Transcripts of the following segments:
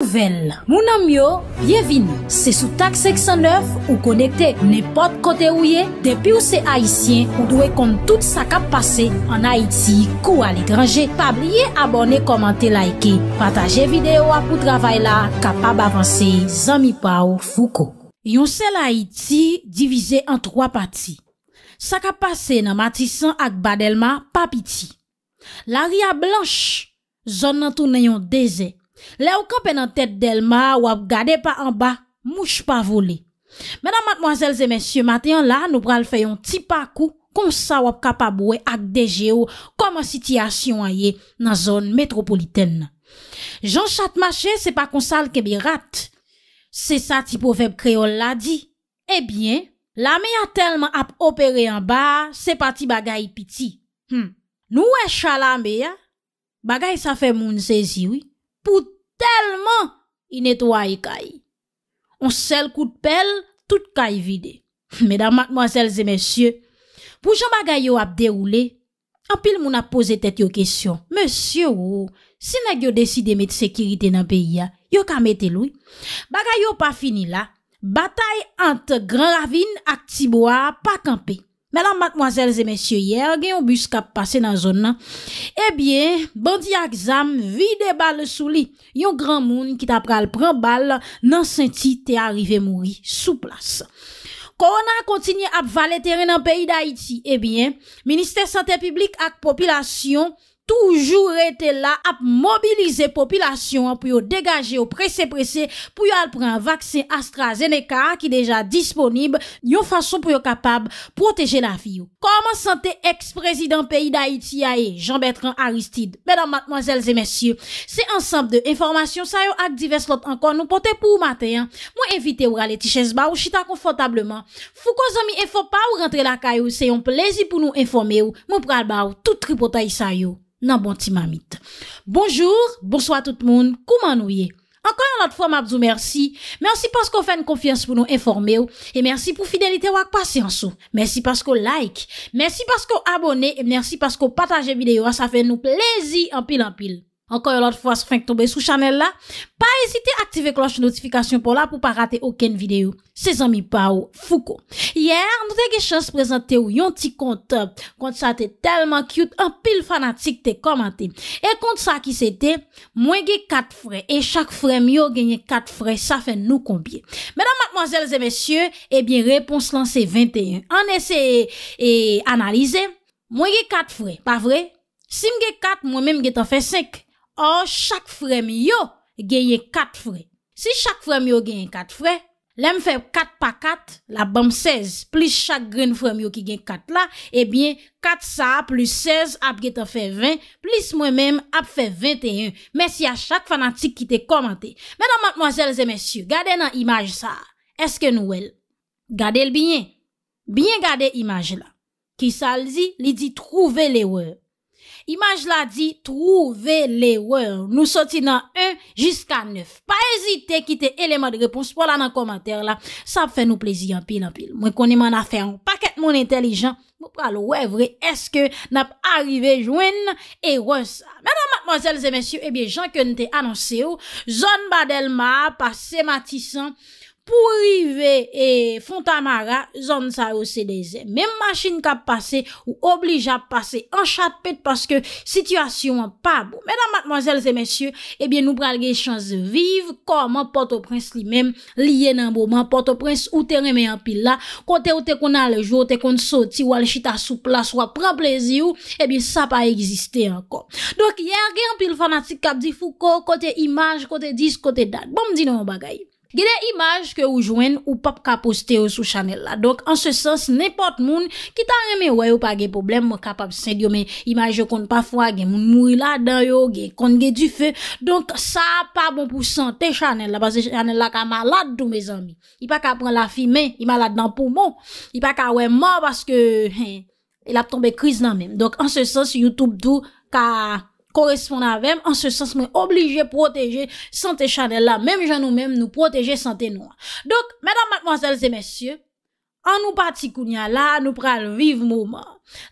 Nouvel, mounan myo, bienvini, se sou tak 609 ou konekte, ne pot kote ou ye, depi ou se Haitien ou dwe kont tout sa kap pase an Haiti kou al ekranje, pa blye abone, komante, laike, pataje videyo apou travay la, kapab avanse, zami pa ou fouko. Yon se l'Haiti divize an 3 pati. Sa kap pase nan Matisson ak Badelma, Papiti. La ria blanche, zon nan tou nan yon deze. Lè ou kapè nan tèt del ma wap gade pa an ba, mouch pa vole. Mèdam matmwazèl zè mèsyè matè an la, nou pral fè yon tipa kou kon sa wap kapabouè ak deje ou kom an sitiasyon a ye nan zon metropoliten. Jean Chate-Maché se pa kon sal kebi rat. Se sa ti pofèb kreol la di. Ebyen, la mè ya telman ap operè an ba, se pati bagay piti. Hmm. Nou wè chalame ya, bagay sa fè moun zè ziwi. pou telman i netwaye kay. On sel kou de pel, tout kay vide. Medan mak manselze, monsye, pou chan bagay yo ap deroule, apil moun ap pose tet yo kesyon. Monsye ou, se nag yo deside met sekirite nan peyi ya, yo ka met elou. Bagay yo pa fini la, batay ant gran ravine ak tibwa pa kampe. Mèlan matmwazèl zè mèsyè yè, gen yon busk ap pase nan zon nan, ebyen, eh bandi ak zam, vi de bal sou li, yon gran moun ki tap pral pran bal nan senti te arrive mouri sou plas. Korona kontinye ap vale teren nan peyi da iti, ebyen, eh Ministèr Santèpiblik ak Popilasyon, Toujou rete la ap mobilize popilasyon pou yo degaje yo prese-prese pou yo alpre an vaksen AstraZeneca ki deja disponib yo fason pou yo kapab proteje la fi yo. Koman sante eks-prezident peyi da Iti yae, Jean-Bertrand Aristide, bedan matmazelze mesyou, se ansampe de informasyon sayo ak divers lot ankon nou pote pou ou mate. Mwen evite ou rale tiches ba ou chita konfotableman. Fou kwa zami enfo pa ou rentre la kayo, se yon plezi pou nou informe ou, mwen pral ba ou tout tri potayi sayo. nan bon ti mamit. Bonjour, bonsoit tout moun, kouman nou ye? Enkoy anot fwa mabzou mersi, mersi paskou fèn konfians pou nou informe ou, e mersi pou fidelite wak pasyans ou, mersi paskou like, mersi paskou abone, e mersi paskou pataje videyo, a sa fè nou plezi anpil anpil. Ankon yon lot fwa se fin k tombe sou chanel la. Pa esite aktive kloche notifikasyon pou la pou pa rate oken videyo. Se zanmi pa ou fuko. Yer, nou te ge chans prezante ou yon ti kontop. Kont sa te telman cute, an pil fanatik te komante. E kont sa ki se te, mwen ge kat frey. E chak frey myo genye kat frey, sa fe nou konbye. Medan matmozèl zè mèsyè, e bin repons lanse 21. An ese analize, mwen ge kat frey, pa vre? Si mge kat, mwen mèm ge ta fe 5. Or, chak fremyo genye 4 fre. Si chak fremyo genye 4 fre, lem fe 4 pa 4, la bom 16. Plis chak gren fremyo ki genye 4 la, ebyen 4 sa plus 16 ap gete fe 20, plis mwen men ap fe 21. Mèsi a chak fanatik ki te komante. Mèdèm mòzèl zè mèsyou, gade nan imaj sa. Eske nou el? Gade l byen. Byen gade imaj la. Ki sa l di, li di trouve le wè. Imanj la di, trouve le wè, nou soti nan 1 jiska 9. Pa ezite kite eleman de repons pou lan nan komantèr la, sa ap fè nou plezi anpil anpil. Mwen koni man a fè an, pa ket moun entelijan, mwen pral wè vre, eske nap arrive jwen e wè sa. Mwen an matman zèl zè men syo, e bie jan kwen te anonsè ou, zon badel ma, pa se matisan, pou rive e fontamara, zon sa yo se dezen. Mem machin ka pase ou oblija pase an chatpet paske sityasyon an pa bo. Medan matmazel se mesye, ebyen nou pralge chans vive, kon man porto prens li men, liye nan bo. Man porto prens ou te reme an pil la, kote ou te kon alejou, ou te kon soti, ou al chita souplas, ou apra plezi ou, ebyen sa pa egziste an kon. Dok, ye agen pil fanatik kap di fukou, kote imaj, kote dis, kote dat. Bon mdi nan mba gaye. Gede imaj ke ou jwen ou pap ka poste ou sou chanel la. Donk an se sens, nepot moun ki tan reme wè ou pa ge problem, mwen kapap sen diyo men imaj yo kont pa fwa gen, moun mou la dan yo gen, kont gen di fe, donk sa pa bon pou sente chanel la, panse chanel la ka malade doun me zami. I pa ka pran la fi men, i malade nan pou moun. I pa ka wè mò baske, he, el ap tombe kriz nan men. Donk an se sens, YouTube doun ka... En se sens mwen oblije proteje sante chanel la Mem jan nou mem nou proteje sante nou Donk, medan matvansel se mesye An nou pati kounya la Nou pral vive mouman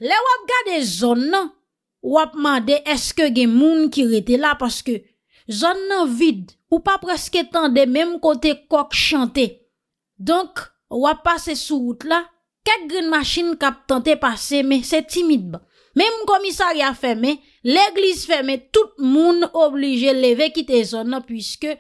Le wap gade zon nan Wap mande eske gen moun ki rete la Paske zon nan vide Ou pa preske tan de mem kote kok chante Donk, wap pase sou wout la Kek gen machine kap tante pase Me se timid ba Mem komisari a fe me L'eglis ferme, tout moun oblige leve kite zon nan, pwiske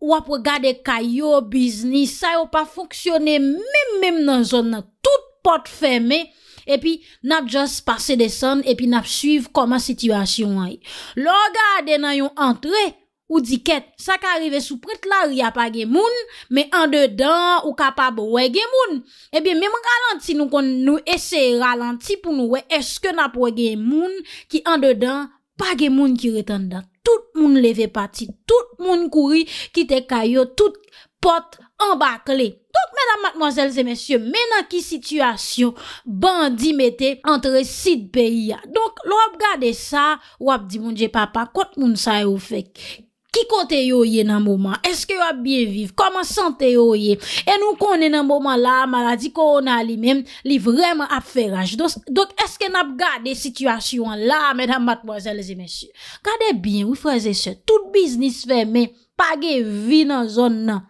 wap wakade kayo, biznis, sa yo pa fwoksyone, mèm mèm nan zon nan, tout pot ferme, epi nap jas pase desan, epi nap suiv koman sityasyon wany. Lo gade nan yon antre, Ou di ket, sa ka arrive sou prit la ou ya pa gen moun, me an dedan ou kapab we gen moun. Ebyen, men mwen ralanti nou kon nou ese ralanti pou nou we eske nap we gen moun ki an dedan pa gen moun ki retan da. Tout moun leve pati, tout moun kouri, kite kayo, tout pot, ambakle. Tout menan matmozèlze mensyo, menan ki situasyon bandi mette entre sit beya. Donk, lop gade sa, wap di moun je papa, kote moun sa e ou fek? Ki konte yo ye nan mouman? Eske yo ap biye viv? Koman sante yo ye? E nou konen nan mouman la, maladi korona li mem, li vreman ap feraj. Donk eske nap gade situasyon la, mèdha matmozèle zi mèsyè. Gade biyen, wifreze se, tout biznis fè men, page vi nan zon nan.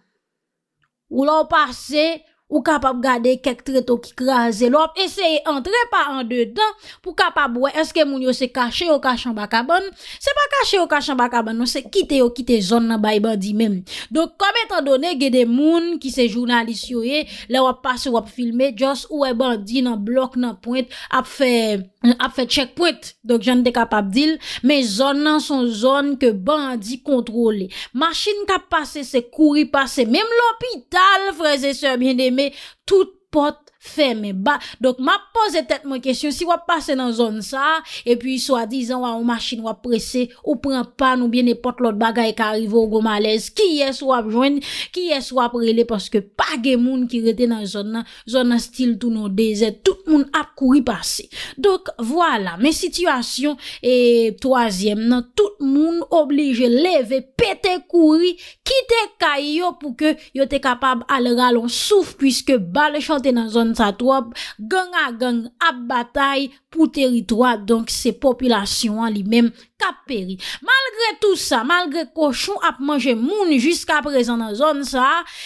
Ou la ou pase, Ou kap ap gade kek treto ki kraze lop, eseye entre pa an de dan pou kap ap we, eske moun yo se kache yo kache an baka bon. Se pa kache yo kache an baka bon, nou se kite yo kite zon nan bay bandi men. Dok kom etan done, gede moun ki se jounalisi yo ye, le wap pase wap filme, jos ou e bandi nan blok nan point ap fe... ap fè tchèk pwèt, dok jan te kapap dil, men zon nan son zon, ke bandi kontrole, machin tap pase, se kouri pase, mem l'opital, freze se, mjen eme, tout pot, ferme ba, dok ma pose tet mwen kesyon, si wap pase nan zon sa e pi sou a dizan wap ou machin wap prese, ou pran pan, ou bien e pot lout bagay ka arrivo, ou gom alez ki yes wap jwen, ki yes wap rele, paske pa gen moun ki rete nan zon nan, zon nan stil tout nou dezet, tout moun ap kouri pase dok, wala, men situasyon e toasyem nan, tout moun oblige leve, pete kouri, kite kayo pou ke yo te kapab alera lon souf, pwiske ba le chante nan zon Geng a geng ap batay pou teritwa Donk se populasyon li men ka peri. Malgre tout sa, malgre koshon ap manje moun jiska prezen nan zon sa,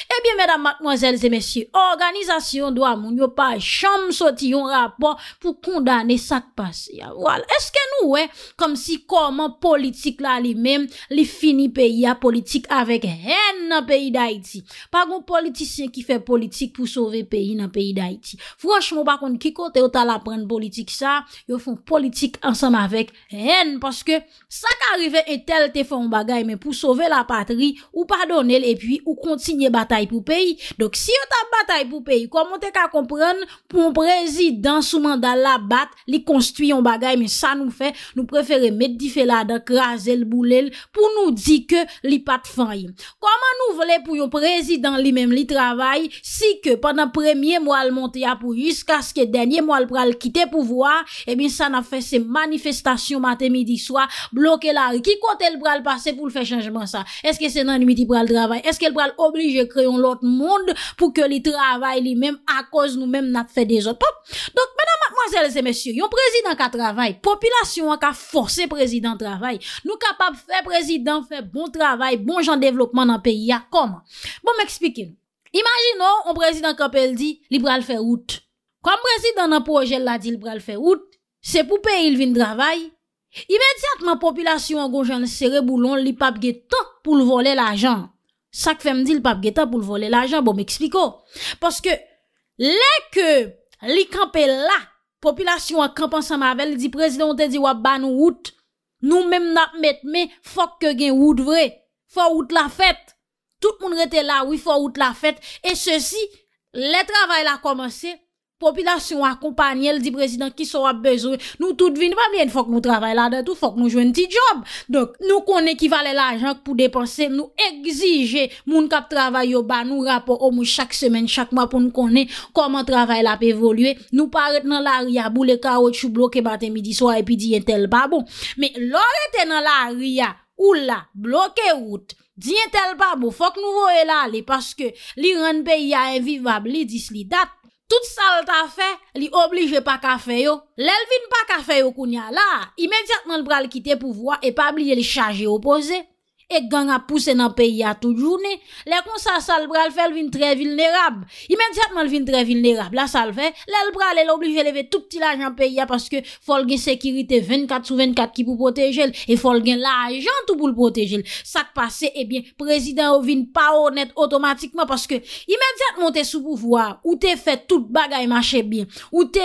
ebyen eh medan matnozèl zemesye, organizasyon do amoun yo pa chanm soti yon rapor pou kondane sak pase ya. Wala, eske nou we kom si koman politik la li men, li fini peyi ya politik avèk hen nan peyi d'Aiti. Par kon politisyen ki fè politik pou sove peyi nan peyi d'Aiti. Franschman, par kon kiko te yo tala pren politik sa, yo fon politik ansam avèk hen, paske sa ka rive etel te fè ou bagay men pou sove la patri ou pardonel epi ou kontinye batay pou peyi dok si yo ta batay pou peyi koman te ka kompran pou yon prezidant souman da la bat li konstuyon bagay men sa nou fè nou prefere met di fè la da krasel boulel pou nou di ke li pat fany koman nou vle pou yon prezidant li men li travay si ke pandan premye mwal monte ya pou yus kaske denye mwal pral kite pou vwa e bin sa na fè se manifestasyon matè midi swa Bloke la riki Kote l bral pase pou l fe chanjman sa Eske se nan imiti bral travay Eske l bral oblige kreyon lot moun Pou ke li travay bon bon bon, li men A koz nou men nat fe dezot Donk menan mansel se mesye Yon prezident ka travay Popilasyon an ka force prezident travay Nou kapap fe prezident fe bon travay Bon jan devlopman nan peyi ya kom Bon m ekspike Imagino yon prezident kapel di Li bral fe rout Kom prezident nan projel la di Li bral fe rout Se poupe yil vin travay Imediatman, populasyon an gwo jan se reboulon, li pap ge tok pou l vole la jan. Sak fe mdi, li pap ge tok pou l vole la jan, bo m ekspliko. Paske, le ke li kampe la, populasyon an kampan sa mavel, di prezidenten di wap ban ou wout, nou mem nap met me, fok ke gen wout vre, fò wout la fèt. Tout moun rete la, wifò wout la fèt, e se si, le travay la komanse, Popilasyon akompanyel di prezident ki so ap bezre. Nou tout vin pa mwen fok nou travay la de tout fok nou jwen ti job. Donk nou konen ki vale la ajak pou depanse. Nou egzije moun kap travay yo ba nou rapon o moun chak semen chak ma pou nou konen. Koman travay la pe evolye. Nou paret nan la ria bou le ka wè chou bloke baten midi soa epi diyen tel pa bon. Me lorete nan la ria ou la bloke wout diyen tel pa bon. Fok nou wè la li paske li ren pe ya evivab li dis li dat. Sout sal ta fe, li oblije pa ka feyo. Lel vin pa ka feyo koun ya la, imediatman li bra li kite pou vwa e pa bli li chaje opoze. e gang a pousse nan peya tout jounè. Lè kon sa sal bral fèl vin trè vilnerab. Imediatman vin trè vilnerab. La sal fèl, lè l'bral lè l'oblige leve tout ti l'ajan peya paske fol gen sekirite 24 sou 24 ki pou protejel e fol gen l'ajan tout pou l'protejel. Sak pase, ebyen, eh prezident ou vin paonet otomatikman paske imediatman te sou pouvoar ou te fè tout bagay manchebyen ou te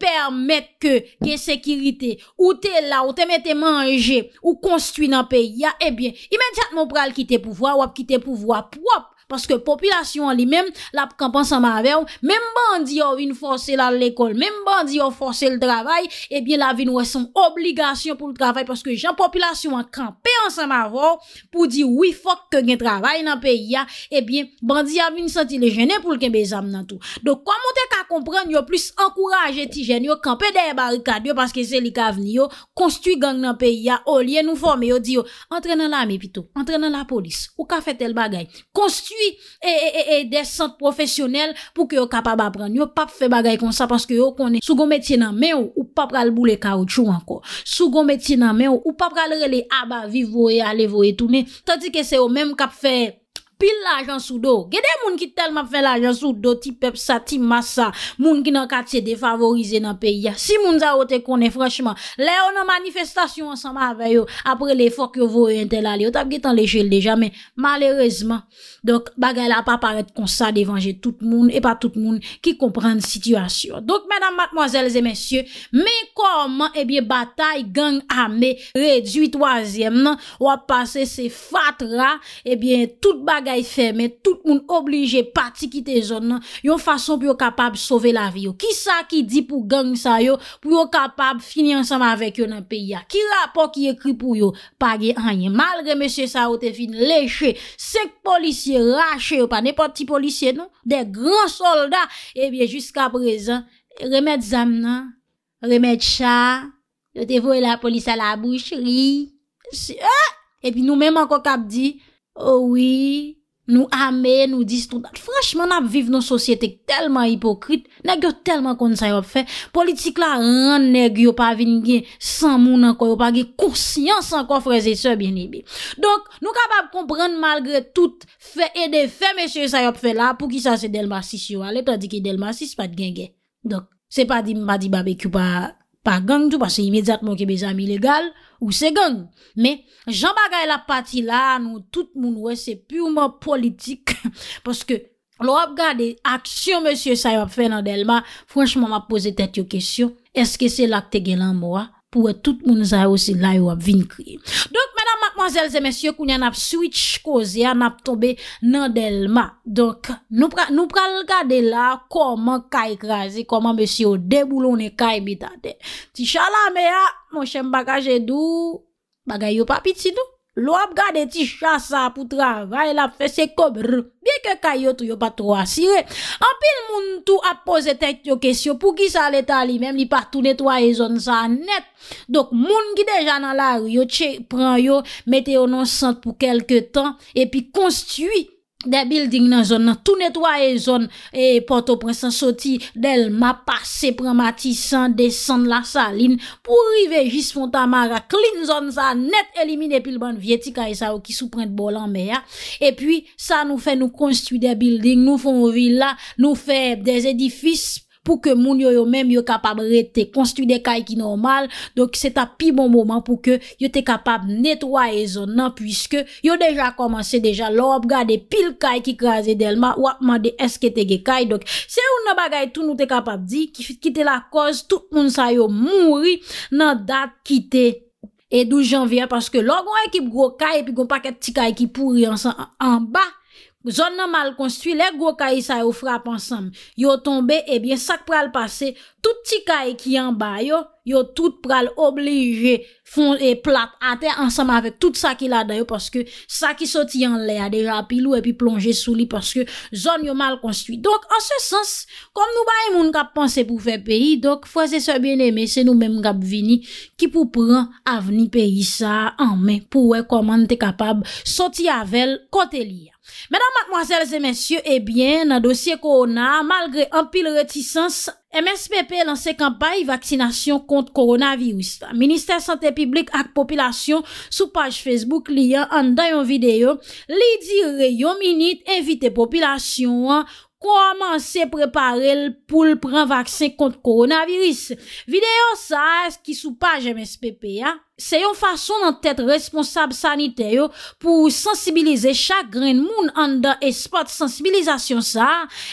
permèk ke sekirite ou te la, ou te mette manje ou konstwi nan peya, ebyen, eh imediatman jat mou pral ki te pou vwa wap ki te pou vwa pwap Paske popilasyon an li men, la pou kanpan san ma avè ou, men bandi ou in fòrse la l'ekol, men bandi ou fòrse l' travè, ebyen eh la vi nou wè son obligasyon pou l' travè, paske jan popilasyon an kranpe an san ma avò pou di wifok ke gen travè nan peyi ya, ebyen eh bandi ou in santi lè jènè pou lè gen bezam nan tou. Do kwa moun te ka komprèn, yo plus an kourajè ti jènè, yo kranpe de e barikad yo, paske zè li ka veni yo, konstu gang nan peyi ya, ou liye nou formè, yo di yo entre nan la mi pito, entre nan la polis, ou E, e, e, e, e, de sant profesyonel pou ki yo kap ap ap ranyo Pap fe bagay kon sa paske yo konen Sou gome ti nan men ou pap gal bou le ka ou chou anko Sou gome ti nan men ou pap gal rele ab ah avivo e alevo e toune Tanti ke se yo men kap fe pil la jansou do. Gede moun ki tel map fe la jansou do, ti pep sa, ti mas sa, moun ki nan kat se defavorize nan peyi ya. Si moun zaote konen franchman, le yo nan manifestasyon ansan ma ave yo, apre le fok yo vore yon tel ali, yo tap getan le jel deja, men malerezman, donk bagay la pa paret konsa devanje tout moun e pa tout moun ki komprende situasyon. Donk menan matmoazelze mensyon, men koman, ebyen eh batay gang ame, re 18 waziyem nan, wap pase se fatra, ebyen eh tout bagay Yon fason pou yo kapab Sove la vi yo Ki sa ki di pou gang sa yo Pou yo kapab fini ansam avek yo nan peya Ki rapo ki ekri pou yo Pagye anye Mal remesye sa yo te fin leche Sek polisye rache yo non? De gran solda E eh biye jusqu aprezen Remed zam nan Remed sa Yo te voy la polisya la boucheri E bi nou menman ko kap di oh Ouwi Nou amè, nou distounat. Franchman ap viv nou sosyetèk telman hipokrit, nek yo telman kon sa yop fè. Politik la an, nek yo pa vin gen, san moun an koy, yo pa gen kousiyan san kon freze sè bè ni bè. Donk, nou kapap kompren malgre tout fè, edè fè, mè sè yop fè la, pou ki sa se delmasis yo alè, ta di ki delmasis pat gen gen. Donk, se pa di mba di babek yo pa gang tou, pa se imedjatman ki be zami legal. Ou segon. Me, jamba ga e la pati la, nou, tout moun wè, se pyouman politik. Paske, lò ap gade, aksyon monsye, sa yon fè nan delman, fwanchman, ma pose tèt yo kesyon, eske se lak te genan mwa, pou wè tout moun zay wè, se la yon vini kriye. Dok, Mwazel zemes yo kounye nap switch koze ya nap tobe nan del ma. Donk nou pral gade la koman kay grazi. Koman besyo deboulone kay bitade. Ti shalame ya mwoshem bagaje dou bagay yo papiti dou. Lo ap gade ti chasa pou travay la fe, se kob rr, biye ke kayo tou yo patro asire. Apil moun tou ap pose tek yo kesyo pou ki sa leta li, mem li partou netwaye zon sa net. Dok moun ki deja nan la ryo, che pran yo, mete yo nan sant pou kelke tan, epi konstiwi. De building nan zon nan tout netoye zon E porto presen soti del ma pase Pren mati san desen la salin Pou rive jis fonta ma ra clean zon Zan net elimine pil ban vjeti Kay sa ou ki sou prent bolan beya E pi sa nou fe nou konstu de building Nou fon villa nou fe de edifis pou ke moun yo yo menm yo kapab rete konstitu de kay ki normal, dok se ta pi bon mouman pou ke yo te kapab netwaye zo nan, pwiske yo deja komanse deja lop, gade pil kay ki kaze delma, wapman de eske tege kay, dok se ou nabagay tou nou te kapab di, ki fite kite la koz, tout moun sa yo mouri nan dat kite edou janvye, paske lop gwen ekip gro kay, epi gwen paket ti kay ki pouri ansan anba, Zon nan mal konstwi, le gwo kayisa yo frap ansam. Yo tombe, ebyen eh sak pral pase. Tout ti ka e ki an ba yo, yo tout pral oblije fon e plat ate ansam avek tout sa ki la dayo paske sa ki soti an le a deja pilou e pi plonje sou li paske zon yo mal konstuit. Donk an se sens, kom nou ba yon moun kap panse pou fe peyi, donk fwese se bien eme se nou men moun kap vini ki pou pran avni peyi sa anmen pou we koman te kapab soti avel kote li ya. Medan matmoaselze mensyo, ebyen eh nan dosye ko ona, malgre an pil retisans, MSPP lan se kampaye vaksinasyon kont koronaviris. Ministèr Santèpiblik ak Popilasyon sou page Facebook li an dan yon videyo. Li di reyon minit evite populasyon an koman se prepare l pou l pran vaksin kont koronaviris. Videyo sa eski sou page MSPP ya. se yon fason nan tèt responsab sanite yo pou sensibilize chak gren moun an da espot sensibilizasyon sa,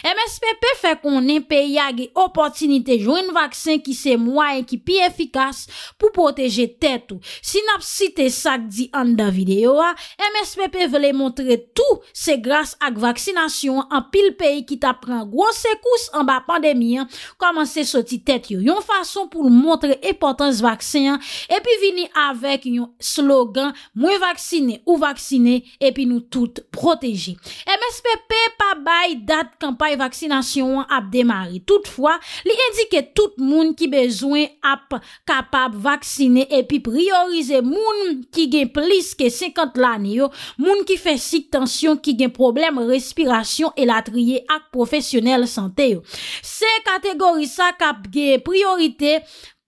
MSPP fe konen pe yage opotinite joun vaksin ki se mwaye ki pi efikas pou poteje tèt ou. Sin ap site sak di an da videyo a, MSPP vele montre tou se grase ak vaksinasyon an pil peyi ki ta pran gwo sekous an ba pandemi an, koman se soti tèt yo yon fason pou montre epotans vaksin an, e pi vini an, avèk yon slogan mwen vaksine ou vaksine epi nou tout proteji. MSPP pa bay dat kampay vaksinasyon ap demari. Toutfwa, li indike tout moun ki bezwen ap kapab vaksine epi priorize moun ki gen plis ke 50 lany yo, moun ki fè sitansyon ki gen problem respirasyon e la triye ak profesyonel sante yo. Se kategori sa kap ge priorite,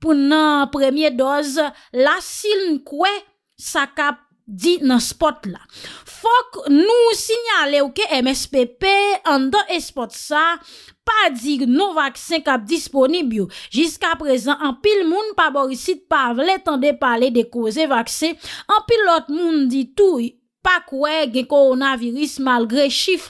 pou nan premye doz la sil nkwe sa kap di nan spot la fok nou sinyale ouke MSPP an do espot sa pa dig nou vaksen kap disponibyo jiska prezan an pil moun pa borisit pa vle tan de pale de koze vaksen an pil lot moun di tou pa kwe gen koronaviris malgre chif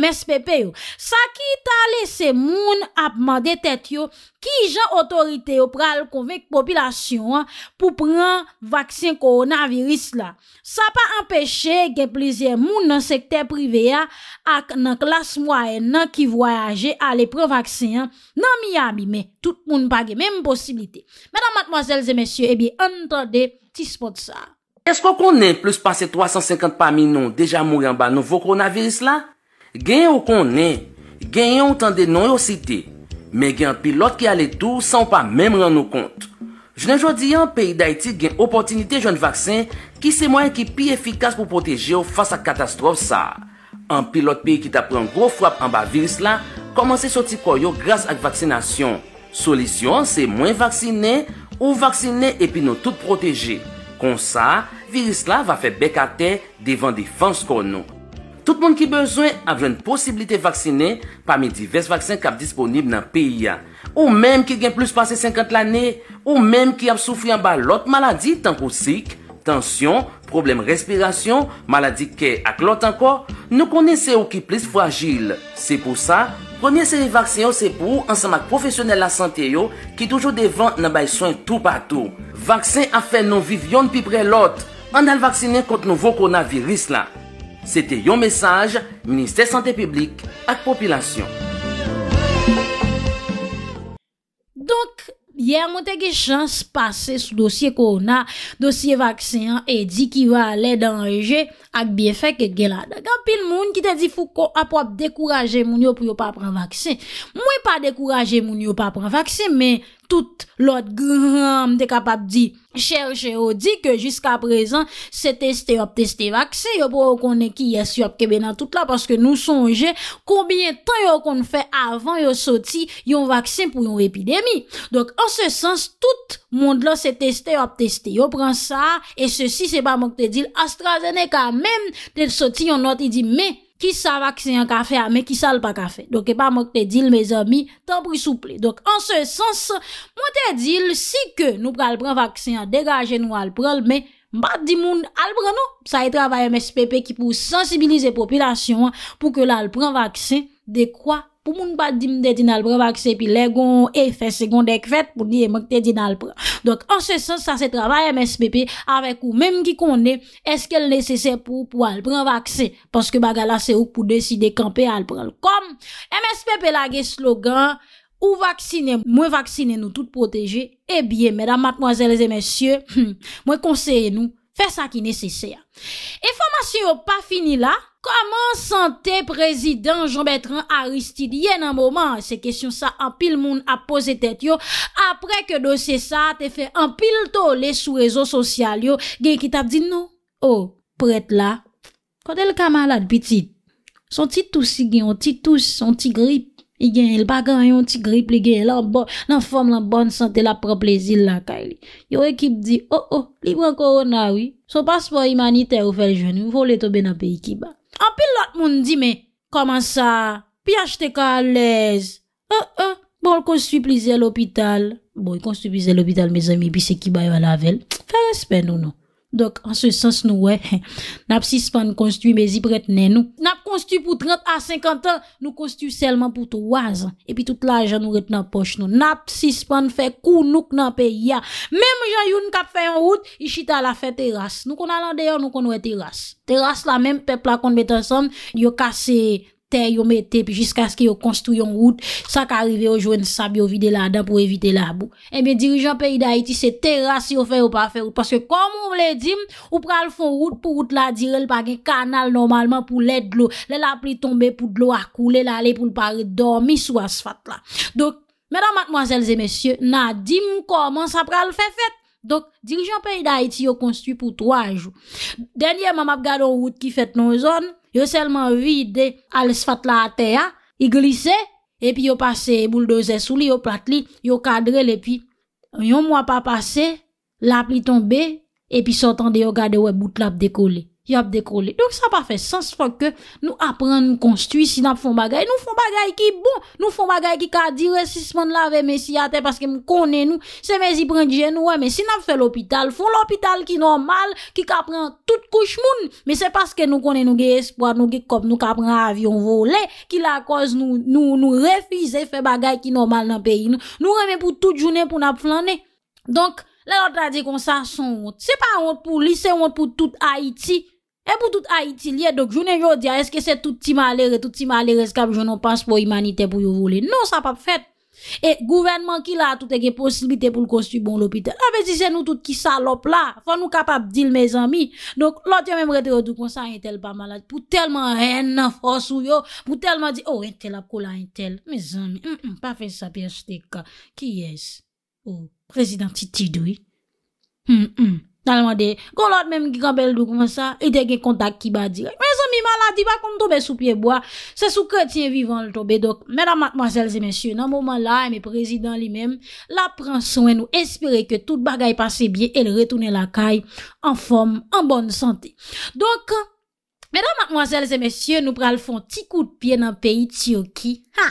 MSPP yo. Sa ki ta lese moun apman detet yo ki jan otorite yo pral konvek popilasyon pou pran vaksin koronaviris la. Sa pa empeshe gen plizye moun nan sekte prive ya ak nan klas mwayen nan ki voyaje ale pran vaksin nan Miami me. Tout moun pa gen menm posibilite. Menan matmwazelze mesyo ebi eh antade ti spot sa. Esko konen plus pase 350 pa min nou deja mouri an ba nouvo krona viris la? Genyen ou konen, genyen ou tande nou yo site, me genyen pilot ki ale tou san ou pa menm ren nou kont. Jnen jwadi an, peyi da iti genyen opotinite jwen vaksin ki se mwen ki pi efikas pou proteje ou fasa katastrof sa. An pilot peyi ki ta pren gro fwap an ba viris la, komanse soti koyo grase ak vaksinasyon. Solisyon se mwen vaksine ou vaksine epi nou tout proteje. Pon sa, viris la va fe bek ate devan defans kon nou. Tout moun ki bezwen avre an posibilite vaksine pa mi divers vaksin kap disponib nan piya. Ou menm ki gen plus pase 50 lane, ou menm ki ap soufri an ba lot maladi tanko sik, tansyon, problem respirasyon, maladi ke ak lot anko, nou konese ou ki plis fwajil. Se pou sa, Konye seri vaksin yo se pou ansemak profesyonel la santye yo ki toujou devan nan baye soyn tou patou. Vaksin a fe nou viv yon pi pre lot, banal vaksine kont nou vokou nan virus la. Se te yon mesaj, Ministè Santè Publik ak Popilasyon. Ye, mwen teke chans pase sou dosye korona, dosye vaksin an, e di ki yo ale dan reje ak bie fek e gela. Daga, pil moun ki te di fou kon apop dekouraje moun yo pou yo pa pran vaksin. Mwen pa dekouraje moun yo pa pran vaksin, men... Tout lot gram de kapap di cherche ou di ke jiska prezan se teste yo ap teste vaksen yo pou ou konen ki yas yo ap kebe nan tout la Paske nou sonje konbien tan yo kon fè avan yo soti yon vaksen pou yon epidemi Dok an se sens tout moun de la se teste yo ap teste yo pran sa E se si se pa mok te dil AstraZeneca men tel soti yon noti di me Ki sa vaksin an kafe an, me ki sa l pa kafe. Donke pa mokte dil, me zami, tanpri souple. Donk, an se sens, mokte dil, si ke nou pral pran vaksin an, dega genou al pral, me bat di moun al pran nou. Sa e travay MSPP ki pou sensibilize populasyon an, pou ke lal pran vaksin, dekwa vaksin. pou moun pa dim de din alpran vakse, pi legon efese gondek fet, pou di emak de din alpran. Donk, an se sens, sa se travay MSPP, avek ou menm ki kone, eske l nese se pou pou alpran vakse, panse ke bagala se ouk pou desi de kampe alpran. Kom, MSPP lage slogan, ou vaksine, mwen vaksine nou tout proteje, e bie, medan matmoazelze mensyo, mwen konseye nou, Fè sa ki nese se ya. Efo mas yo pa fini la, koman san te prezident Jean-Bertrand Aristide yè nan mouman? Se kesyon sa apil moun apose tet yo, apre ke dosè sa, te fè apil to le sou rezo sosyal yo, gen ki tap di nou. Oh, pou et la, kode l kama la dpitid? Son ti tousi gen, son ti tousi, son ti grip. I gen el bagan yon ti grip li gen el an bon nan fom lan bon sante la prop le zil la ka e li. Yo ekip di, o oh, o, oh, libra koronawi, so paspo imanite ou fel jenu, vou leto ben api i kiba. An pil lot moun di me, koman sa, pi achete ka al lez, an eh, an, eh, bon l konstuplize l opital. Bon, l konstuplize l opital, me zami, pi se kiba yon lavel, fè respen nou nou. Dok, an se sens nou wey, nap sispan konstu bezi bretnen nou. Nap konstu pou 30 a 50 an, nou konstu selman pou 3 an. E pi tout la ajan nou reten ap poch nou. Nap sispan fe kou nouk nan pe ya. Mem jan yon kap fe yon wout, yishita la fe teras. Nou kon alan deyo, nou kon wey teras. Teras la men, pepla kon bet ansan, yo kase... Yon mette pi jiska aske yon konstou yon route Sa ka rive yo jwen sab yo vide la da Po evite la bou Ebe eh dirijan peyi da iti se tera si yo fè ou pa fè Ou pral fò route pou route la dire Lpa ge kanal normalman pou led lo Lè la pli tombe pou dlò akou Lè la lè pou l'pare dormi Sou as fat la Mèdan matmoazèl zè mèsyè Na dim koman sa pral fè fèt Dirijan peyi da iti yo konstou pou 3 jou Dènyè mam ap gado route ki fèt non zon yo selman vi de al sfat la ate ya, i glise, epi yo pase, e bouldoze sou li, yo prate li, yo kadre li, epi yon mwa pa pase, lap li tombe, epi sotande yo gade we bout lap dekoli. Yap dekolè. Donk sa pa fè sens fò ke nou apren nou konstu si nap fò bagay. Nou fò bagay ki bon. Nou fò bagay ki ka dire si seman lave mesi ate. Paske m konen nou. Semen zi pren jen nou. Wè men si nap fè l'hôpital. Fò l'hôpital ki normal. Ki ka pren tout kouch moun. Men se paske nou konen nou ge espoat nou ge kop. Nou ka pren avyon volè. Ki la koz nou refize fè bagay ki normal nan peyi nou. Nou remè pou tout jounè pou nap flanè. Donk le lot a di kon sa son. Se pa ont pou lise. Se ont pou tout Haiti. E pou tout a itil ye, donk jounen yo diya, eske se tout ti malere, tout ti malere, eskap jounon panse pou imanite pou yo voulé. Non, sa pap fèt. E gouvenman ki la, tout e gen posibite pou l'konsubon l'hôpital. A bezi, se nou tout ki salop la, fon nou kapap dil, me zami. Donk, lote yo men brete yo du kon sa, yon tel pa malade, pou telman ren nan fòs ou yo, pou telman di, oh, yon tel ap kou la, yon tel, me zami, mh mm, mh, mm, pa fè sa piè s'te ka. Ki yes? Oh, prezidenti ti dwi. Mm, Nalman de, kolot menm ki kabel do konvan sa, e de gen kontak ki ba dire, mwen son mi maladi, ba kon tobe sou pie bo, se sou kretye vivan l tobe. Dok, mèdam matmwazèl zè mèsyè, nan mouman la, eme prezidant li menm, la pran son, nou espere ke tout bagay pase bie, el retounen la kay, an form, an bonn sante. Dok, mèdam matmwazèl zè mèsyè, nou pral fon ti kout pie nan peyi tsyoki. Ha!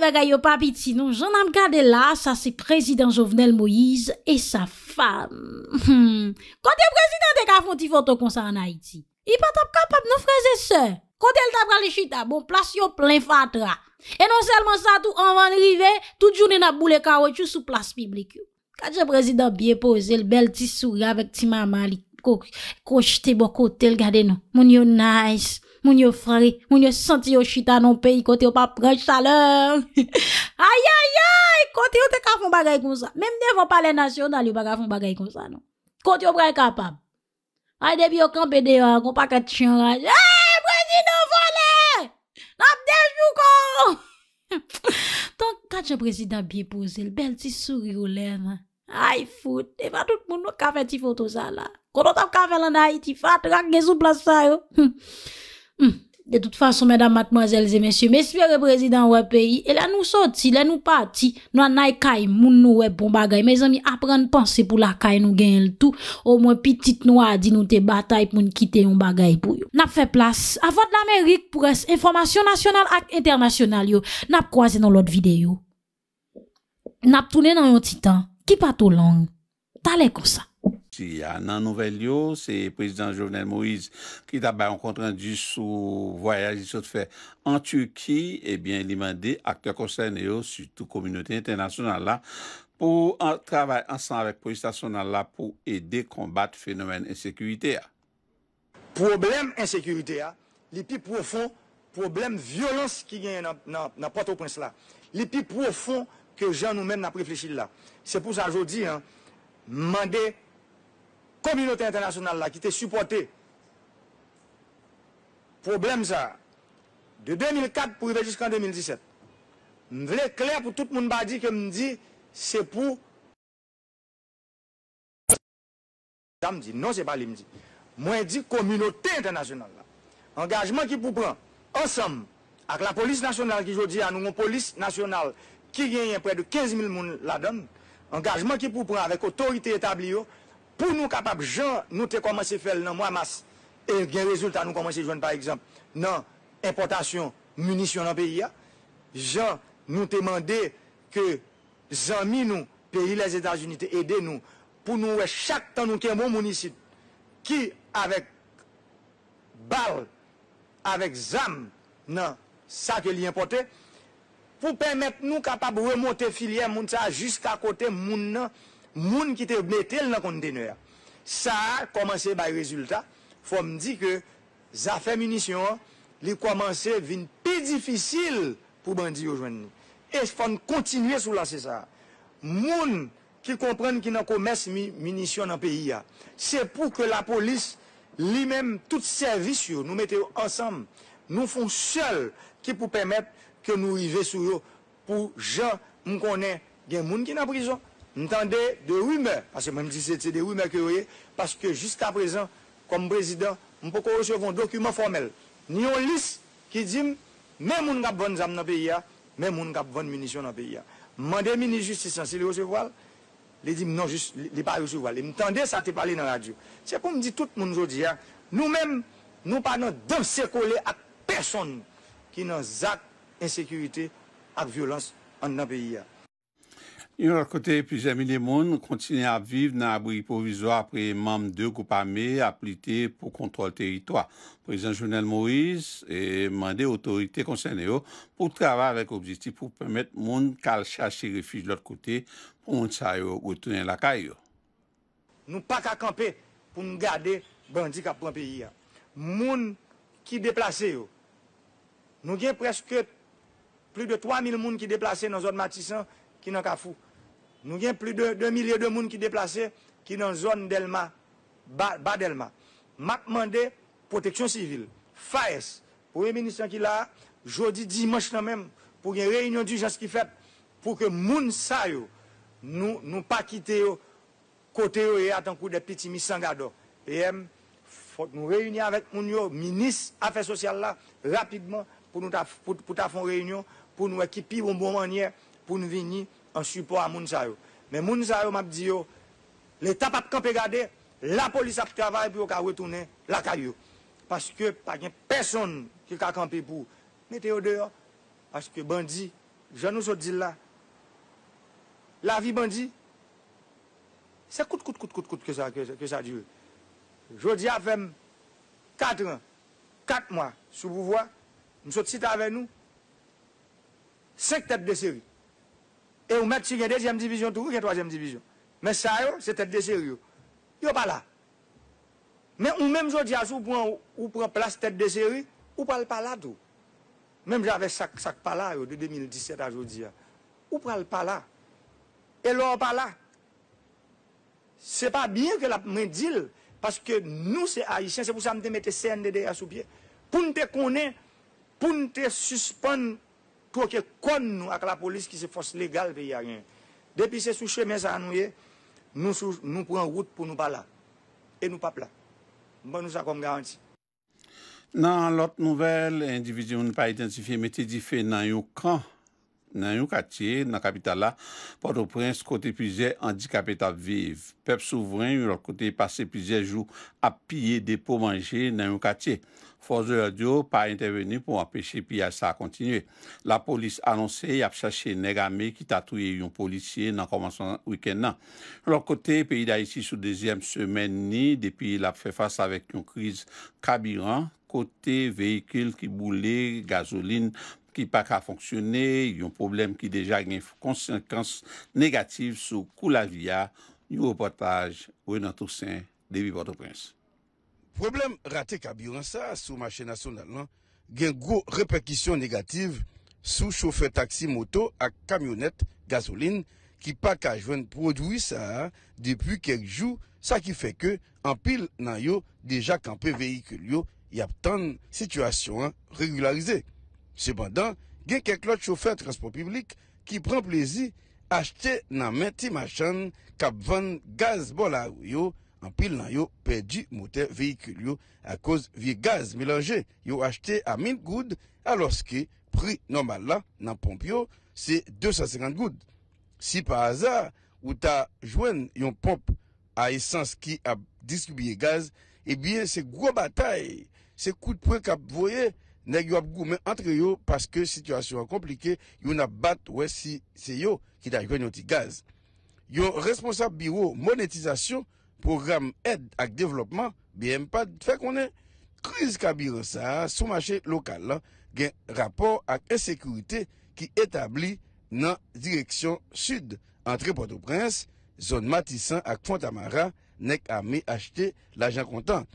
vek a yo papi ti nou. Jona m gade la, sa se prezident Jovenel Moïse e sa fam. Hmm. Kote prezident de ka fonte foto konsa an Haiti. I patap kapap nou freze se. Kote el tabran le chita, ah, bon plas yo plen fatra. E non selman sa tou an van rive, tout jounen ap boule karo chou sou plas piblik yo. Kote se prezident biye pose, el bel ti soure avek ti mama li ko chite bokote el gade nou. Moun yo nice. Moun yo fari, moun yo santi yo chita non peyi kote yo pa prej salan. Ayayay, kote yo te ka fon bagay kon sa. Mem devon pa le nasyon dali yo ba ga fon bagay kon sa non. Kote yo prej kapab. Ay debi yo kampe dewa, kon pa ket chan la. Eyyy, brezidon vole! Nap dej nou kon! Ton kache brezidon biye pose, l bel ti suri roule. Ay foute, eva tout moun nou ka fe ti foto sa la. Kote yo tap ka fe lan na iti fat, rak gen sou plasa yo. Hmm. Hmm. De tout fason, mesdames, mademoiselles et messieurs, mes suyere prezident wè peyi, elè nou soti, elè nou pati, nou anay kay moun nou wè pou mbagay. Mes ami, aprenne panse pou la kay nou genye l'tou, ou mwen pitit nou adi nou te batay pou moun kite yon bagay pou yo. Nap fe plas, avot namerik pou res, informasyon nasyonal ak internasyonal yo, nap kwaze nou lot videyo. Nap toune nan yon titan, ki pato lang, talè kon sa. Ah, nan nouvel yo, se prezident Jovenel Moïse ki tabay an kontran di sou voyaj di sot fe en Turki e bien li mande ak kakosene yo su tou kominote internasyon nan la pou an travay ansan avek prezistasyon nan la pou ede kombat fenomen insekurite a. Problem insekurite a, li pi profon, problem violons ki gen nan pato prins la. Li pi profon ke jan nou men nan preflechil la. Se pou sa jodi, mande Komunote internasyonal la ki te suporte. Problem sa. De 2004 pou yvejisk an 2017. M vle kler pou tout moun badi ke m di, se pou... Non se pa li m di. Mwen di, komunote internasyonal la. Engajman ki pou pran, ansam, ak la polis nasyonal ki jo di an, nou m polis nasyonal ki genyen pre de 15 000 moun la don, engajman ki pou pran avèk otorite etabli yo, pou nou kapap jan nou te komanse fel nan mwamas, e gen rezultat nou komanse jwen par ekzamp, nan importasyon munisyon nan peyi ya, jan nou te mande ke zami nou, peyi les Etats Unites, ede nou pou nou we chak tan nou ke moun munisit, ki avek bal, avek zam nan sa ke li importe, pou pwemet nou kapap wè mwote filiè moun sa, jiska kote moun nan, Moun ki te metel nan konteneya. Sa a, komanse bay rezultat, fòm di ke zafè munisyon, li komanse vin pi difisil pou bandi yo jwen nou. E fòm kontinye sou la se sa a. Moun ki kompren ki nan komes munisyon nan peyi ya. Se pou ke la polis li menm tout servis yo nou metel yo ansam. Nou fon sel ki pou pemet ke nou ive sou yo pou jan mkonen gen moun ki nan prizon. Mwen tende de rume, paske mwen di se te de rume kereye, paske jusqu'a prezant, kom prezident, mwen poko recevon dokumen formel. Ni yon lis ki dim, men moun kap voun zan nan peyi ya, men moun kap voun munisyon nan peyi ya. Mwen demini justisan, se li yo se voal, li di mnen just, li pa yo se voal. Mwen tende sa te pale nan radio. Se pou mdi tout moun zo di ya, nou men, nou panon dèm se kole ak person ki nan zak insekurite ak violans an nan peyi ya. Yon lor kote, pizèmine moun, kontine a vive nan abri provizor apre mame de goupa me aplite pou kontrol teritoa. Prezen jounel Moïse e mande otorite konsen yo pou travare ek objistif pou pwemet moun kal chache refij lor kote pou moun sa yo gouten lakay yo. Nou pak akampe pou mou gade bandi kapon peyi ya. Moun ki deplase yo. Nou gen preske plus de 3.000 moun ki deplase nan zon matisan ki nan kafou. Nou gen pli de milye de moun ki deplase ki nan zon delma, ba delma. Mak mande, proteksyon sivil. Faes, pou yon minister ki la, jodi, dimanche nan men, pou gen reynyon di jans ki feb, pou ke moun sa yo, nou pa kite yo, kote yo e atan kou de piti misangado. E em, fote nou reynyan avet moun yo, minister, afè sosyal la, rapidman, pou ta fon reynyon, pou nou ekipi bon bon manye, pou nou vini, an supo a moun sa yo. Men moun sa yo map di yo, le tap ap kampe gade, la polis ap travay pou yo ka wetounen la kayo. Paske pa gen peson ki ka kampe pou meteo deyo. Paske bandi, jan nou sot di la. La vi bandi, se kout kout kout kout ke sa di yo. Jodi ap fem, kat an, kat mwa, sou pou vwa, msot sit ave nou, sek tep de seri. E ou met ti gen deuxième divizyon, tou gen troisième divizyon. Men sa yo, se tet de seri yo. Yo pala. Men ou men jodi a sou pou an ou pou a plas tet de seri, ou pal pala tou. Men jave sak pala yo de 2017 a jodi a. Ou pal pala. E lor pala. Se pa biye ke la men dil, paske nou se a isen, se pou sa mte mette sen de de a sou pie. Pou nte konen, pou nte suspon... Tou ke kon nou ak la polis ki se fos legal pe yaryen. Depi se sou cheme zanouye, nou pou an wout pou nou pa la. E nou pa pla. Mwen bon, nou sa kom garanti. Nan lot nouvel, indivijou nou pa identifiye meti di fe nan yon kranj. nan yon katye nan kapital la podo prens kote pize an dikapeta vive. Peb souvren yon kote pase pize jou ap pye depo manje nan yon katye. Foze yon diyo pa interveni pou ap peche piya sa a kontinye. La polis anonse yon ap chache negame ki tatouye yon polisye nan komanso wiken nan. Yon kote peyi da isi sou dezyem semen ni depi yon ap fe fase avèk yon kriz kabiran kote veyikil ki boule gazoline Ki pak a fonksyonne, yon problem ki deja gen konsekans negatif sou kou la viya, yon reportaj wè nan tout sen, David Portoprense. Problem ratek a biyon sa sou machè nasyon nan lan, gen gwo reperkisyon negatif sou choufe taksi moto ak kamyonet gazolin ki pak a jwen prodwi sa depi kek jou, sa ki feke anpil nan yo deja kanpe veyikyo yo, yap tan situasyon regularize. Sebandan, gen keklot chofer transport publik ki pran plezi achte nan meti machan kapvan gaz bol a yo anpil nan yo perdi moter vehikul yo a koz vie gaz melange. Yo achte a 1000 goud alos ki pri normal la nan pomp yo se 250 goud. Si pa azar ou ta jwen yon pomp a esans ki ap disubye gaz, ebye eh se gwa batay, se kout pou e kapvoye Nèk yo ap goumen antre yo Paske situasyon an komplike Yo na bat wè si se yo Ki da jwen yo ti gaz Yo responsab biro monetizasyon Program ed ak devlopman BM pad Fèk wè kriz ka biro sa Soumache lokal Gen rapor ak esekurite Ki etabli nan direksyon sud Antre Port-au-Prince Zon Matisan ak Fontamara Nèk ame achete la jen kontan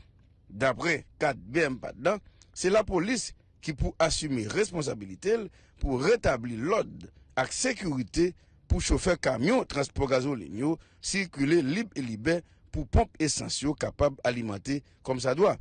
Dapre kat BM pad lank Se la polis ki pou asume responsabilitel pou retabli lod ak sekurite pou chofer kamyon transport gazolinyo sirkule libe e libe pou pompe esensyo kapab alimante kom sa doa.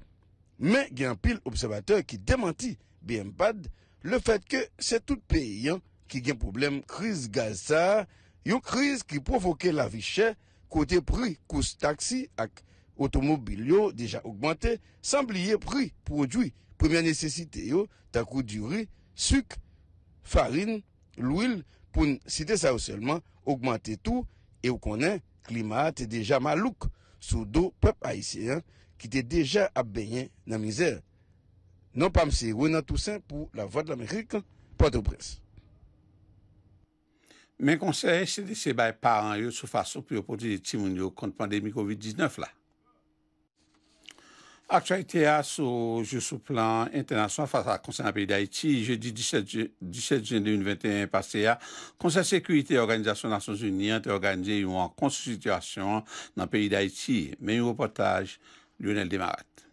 Men gen pil observateur ki demanti BMPAD le fet ke se tout peyen ki gen problem kriz gaz sa, yon kriz ki provoke la vi chè kote pri kous taksi ak otomobilio deja augmente san bliye pri prodwi Premye nesesite yo, takou di yuri, suk, farin, l'ouil, pou si de sa yo selman, augmente tou, e yo konen, klima te deja malouk, sou do pep aisyen ki te deja apbeyen nan mizer. Non pamse, wè nan tousen pou la vote l'Amerik, pote ou pres. Men konser, se de se bay paran yo sou faso pi yo poti di timoun yo kont pandemi COVID-19 la. Aksyon ite a sou jou sou plan internasyon fasa konsen nan peyi d'Haïti. Je di 17 jan 2021 pase a konsen sekwite organizasyon Nansons Unyen te organize yon konsen situasyon nan peyi d'Haïti. Men yon reportaj, Lionel Demarate.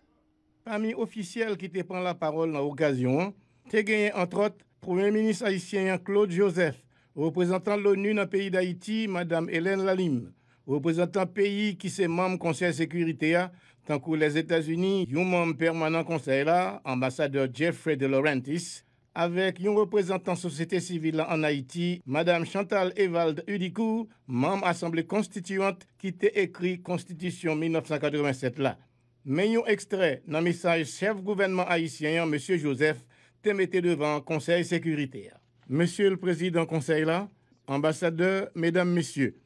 Pami ofisyel ki te pan la parol nan okasyon, te genyen antrot, Proumen Ministre Haitien Claude Joseph, reprezentant l'ONU nan peyi d'Haïti, Madame Hélène Lalime. représentant pays qui se membre Conseil sécurité hein. tant que les États-Unis, un membre permanent conseil là, ambassadeur Jeffrey de Laurentis, avec un représentant société civile en Haïti, Madame Chantal Evald Udicou, membre Assemblée constituante qui t'a écrit Constitution 1987 là. Mais un extrait dans le message chef gouvernement haïtien, hein, M. Joseph, te mettez devant Conseil sécuritaire. Hein. Monsieur le Président Conseil là, ambassadeur, Mesdames, Messieurs,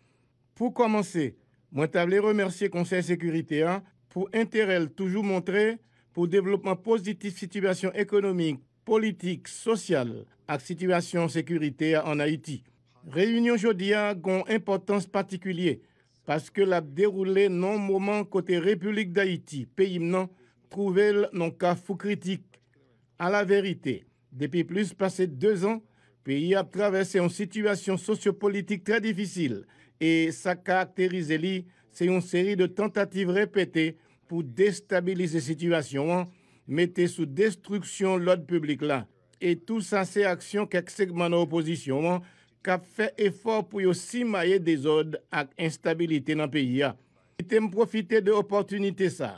pour commencer, je voulais remercier Conseil Sécurité hein, pour intérêt toujours montré pour développement positif situation économique, politique, sociale et situation sécurité en Haïti. Réunion jodia a une importance particulière parce que la déroulé non moment côté République d'Haïti, pays non trouvé non cas fou critique. À la vérité, depuis plus de deux ans, pays a traversé une situation sociopolitique très difficile E sa karakterize li, se yon seri de tentative repete pou destabilize situasyon, mette sou destruksyon lod publik la. E tout sa se aksyon kek segmane oposisyon, kap fe efor pou yo si maye dezod ak instabilite nan peyi ya. E tem profite de oportunite sa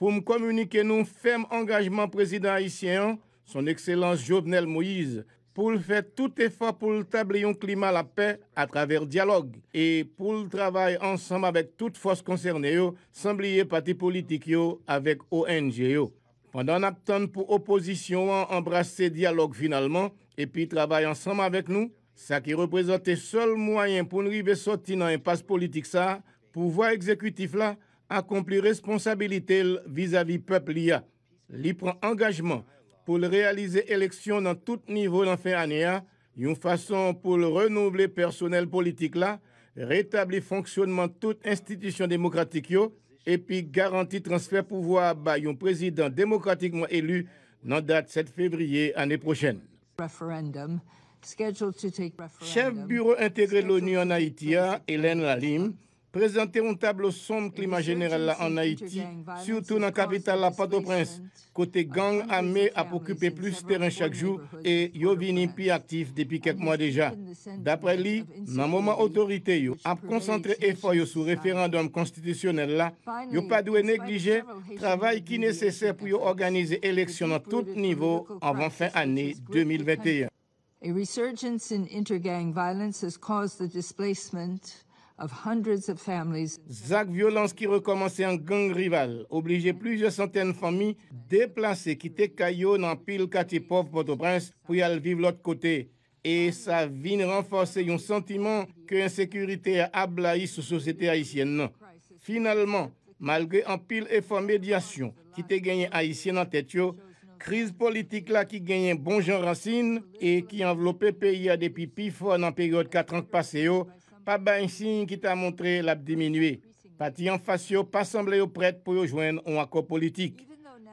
pou m komunike nou ferme angajman prezident Haitien, son ekselans Jobnel Moïse, pour faire tout effort pour établir un climat la paix à travers dialogue et pour travailler ensemble avec toutes forces concernées, sans oublier partis politiques avec ONG. Pendant temps, pour opposition embrasser dialogue finalement et puis travailler ensemble avec nous, ça qui représente le seul moyen pour nous arriver sortir dans impasse politique ça, pouvoir exécutif là accomplir responsabilité vis-à-vis peuple Il prend engagement pour réaliser élection dans tout niveau dans fin année, hein. une façon pour le renouveler personnel politique là, rétablir fonctionnement toute institution démocratique et puis garantir transfert pouvoir à un président démocratiquement élu dans date 7 février année prochaine. Chef bureau intégré de l'ONU en Haïti, hein, Hélène Lalim, Présenter un tableau sombre climat général en Haïti, Haïti, surtout la capitale, la Port-au-Prince, côté gang armé, a occupé plus de terrain chaque jour et vini pi plus actif depuis quelques mois déjà. D'après lui, moment autorité, yo a concentré effort yo sur référendum référendum là, yo pas dwe négliger travail qui nécessaire nécessaire pour organiser à tout niveau avant fin année 2021. A resurgence in intergang violence has caused the displacement Zak, violans ki rekomansè an gang rival, oblije pluje santèn fami deplase ki te kayo nan pil kati pof Port-au-Prince pou yal vive lot kote. E sa vin renforsè yon sentiman ke insekurite a ablayi sou sosete Haitienne nan. Finalman, malge an pil efo medyasyon ki te genye Haitienne nan tèt yo, kriz politik bon la ki genye bon jan ransin e ki envelopè piya depi pi fo nan period katrank pase yo, Pa bany sin ki ta montre la bdiminwe, pati an fasyo pa sanble yo prete pou yo jwen an akopolitik.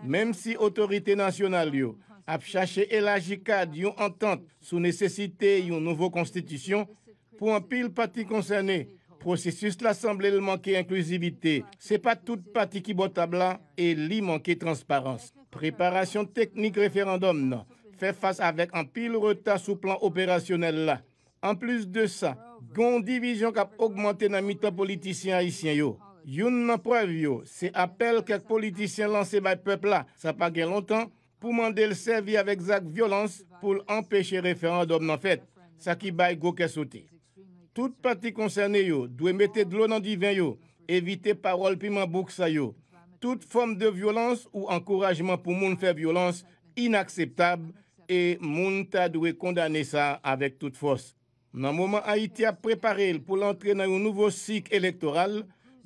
Mem si otorite nasyonal yo ap chache elajika diyon antante sou nesesite yon nouvo konstitisyon, pou an pil pati konsene, prosesus la sanble manke inklusivite, se pa tout pati ki botabla, e li manke transparans. Preparasyon teknik referandom nan, fe fase avek an pil reta sou plan operasyonel la, An plus de sa, gon divizyon kap augmente nan mitan politisyen ayisyen yo. Yon nan previ yo, se apel kak politisyen lanse bay pepl la, sa pa gen lontan, pou mandel servi avek zak violans pou l'empeche referandom nan fet, sa ki bay goke soti. Tout pati konserne yo, dwe mette dlo nan divin yo, evite parol pi man bouk sa yo. Tout fom de violans ou ankourajman pou moun fè violans inakseptab, e moun ta dwe kondane sa avek tout fos. Nan mouman Haiti ap preparel pou l'antre nan yon nouvo sik elektoral,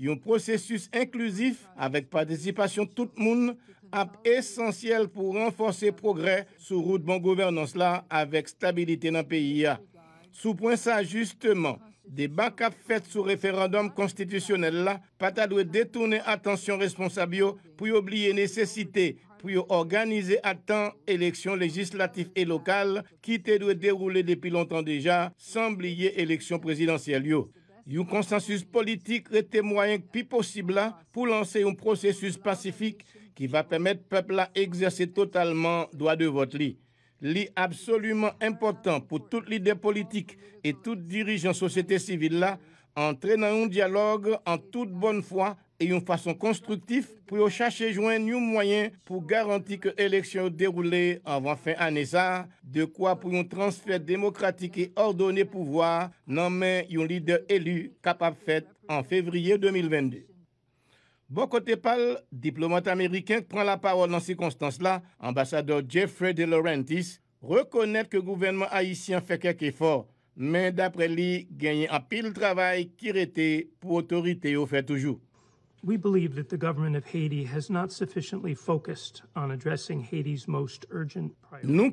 yon prosesus inklusif avèk patisipasyon tout moun ap esensyel pou renforse progrè sou route bon gouvernance la avèk stabilite nan peyi ya. Sou pwen sa ajusteman, debak ap fèt sou referandom konstitusyonel la pata dwe detounen atensyon responsabyo pou yobliye nesesite. pour organiser à temps élections législatives et locales qui te dérouler depuis longtemps déjà, sans oublier élections présidentielles. Un consensus politique est moyen plus possible pour lancer un processus pacifique qui va permettre au peuple d'exercer totalement droit de vote. Li absolument important pour toute leader politique et tout dirigeant société civile là, entrer un dialogue en toute bonne foi e yon fason konstruktif pou yo chache jwen yon mwoyen pou garanti ke eleksyon deroule avan fin anezan, de kwa pou yon transfer demokratik e ordone pouvwa nan men yon lider elu kapap fet an fevriye 2022. Bon kote pal, diplomat Amerikenk pran la parol nan se konstans la, ambasador Jeffrey De Laurentiis, rekonek ke gouvenman Haitien fe kek efor, men dapre li genye apil travay ki rete pou otorite yo fe toujou. Nou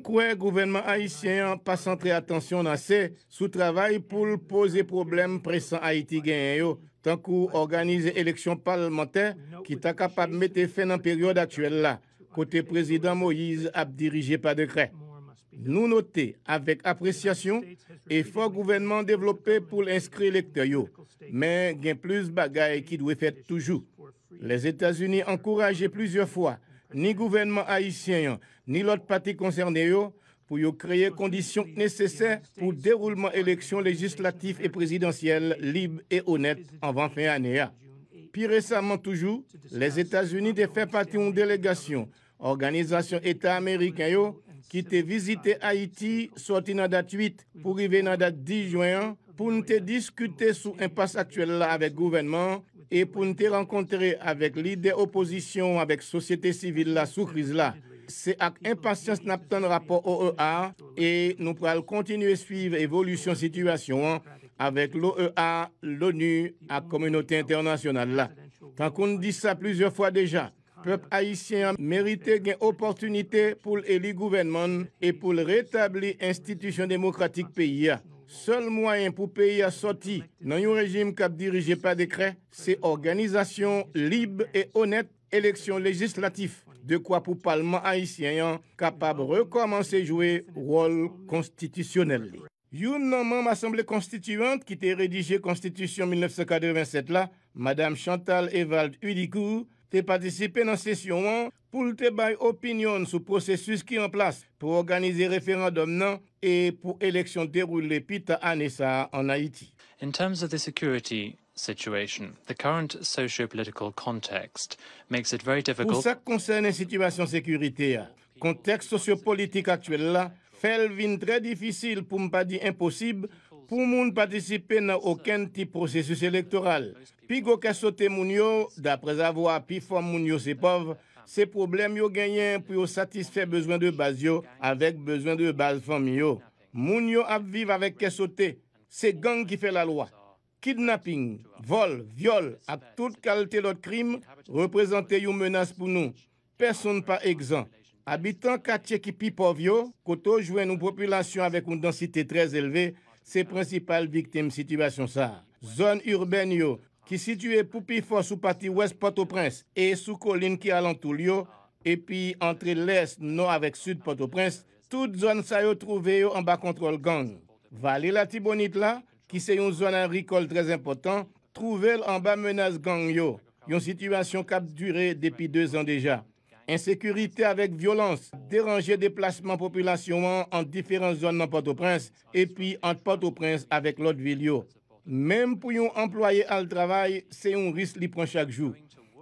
kwe gouvenman Haitien yon pasantre atensyon nan se sou travay pou l'poze problem presen Haiti genyen yo, tan kou organize eleksyon palmenten ki ta kapap mette fen an peryode atyel la, kote prezident Moïse ap dirije pa dekre. Nous notons avec appréciation fort gouvernement développé pour inscrire électeur, mais il y a plus de choses qui doit faire toujours. Les États-Unis encouragé plusieurs fois ni gouvernement haïtien ni l'autre parti concerné pour créer conditions nécessaires pour déroulement élections législatives et présidentielles libres et honnêtes avant fin d'année. Puis récemment toujours, les États-Unis ont fait partie d'une délégation, organisation État américain, qui te visité Haïti, sorti dans date 8 pour arriver dans date 10 juin, pour nous discuter sur l'impasse actuelle là avec le gouvernement et pour nous rencontrer avec l'idée opposition, avec la société civile là, sous crise là. C'est avec impatience nous rapport OEA et nous pourrons continuer à suivre l'évolution situation avec l'OEA, l'ONU, la communauté internationale là. Tant qu'on dit ça plusieurs fois déjà, Peop Aisyen merite gen oportunite pou l eli gouvenman e pou l retabli institisyon demokratik peyi ya. Sol mwayen pou peyi ya soti nan yon rejim kap dirije pa dekre, se organizasyon libe e honet eleksyon legislatif, dekwa pou Palman Aisyen kapab rekomansi jouye rol konstitusyonel. Yon nanman m'assemble konstituyant ki te redijye konstitusyon 1987 la, Madame Chantal Evald Udikou, te participer dans session pour te bay opinion sur processus qui est en place pour organiser référendum et pour élection déroulée pita année ça en Haïti. In terms of the security situation, the current socio concerne la situation sécuritaire, contexte sociopolitique actuel là fait vin très difficile pour ne pas dire impossible pour moun participer dans aucun type processus électoral. Pi go kesote moun yo, da prez avwa pi fom moun yo se pov, se problem yo genyen pou yo satisfè bezwen de baz yo avèk bezwen de baz fom yo. Moun yo ap viv avèk kesote, se gang ki fè la lwa. Kidnapping, vol, viol, ap tout kalte lot krim, reprezentè yo menas pou nou. Person pa egzan. Abitan kache ki pi pov yo, koto jwen nou populasyon avèk ou densite trez elve, se prinsipal viktem situasyon sa. Zon urben yo, ki situe pou pi fò sou pati wèst Port-au-Prince, e sou kolin ki alantou liyo, epi antre lès, no avèk sud Port-au-Prince, tout zon sa yo trouve yo anba kontrol gang. Vale la Tibonitla, ki se yon zon an rikol drèz impotant, trouvel anba menaz gang yo, yon situasyon kap dure depi 2 an deja. Ensekurite avèk violans, deranje deplasman populasyon an, an diferans zon nan Port-au-Prince, epi an Port-au-Prince avèk lot vil yo. Mem pou yon employe al travay, se yon ris li pran chak jou.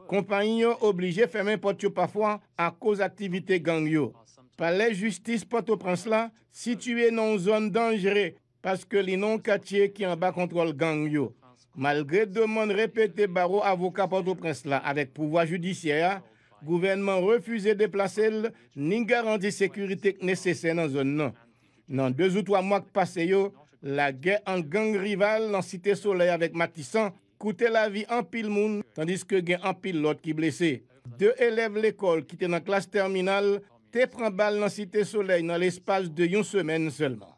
Kompan yon oblije femen pot yo pafwa a koz aktivite gang yo. Palè Justice Port-au-Prince la, sitye nan zon dangere, paske li non katye ki an ba kontrol gang yo. Malgre deman repete baro avoka Port-au-Prince la, avek pouwa non. judisyaya, gouvenman refuze deplase l, nin garanti sekuritek nese se nan zon nan. Nan deouz ou toa mwak pase yo, La guerre en gang rival dans Cité Soleil avec Matissan coûtait la vie en pile monde tandis que gain en pile l'autre qui blessé. Deux élèves l'école qui étaient dans la classe terminale te prend balle dans Cité Soleil dans l'espace de une semaine seulement.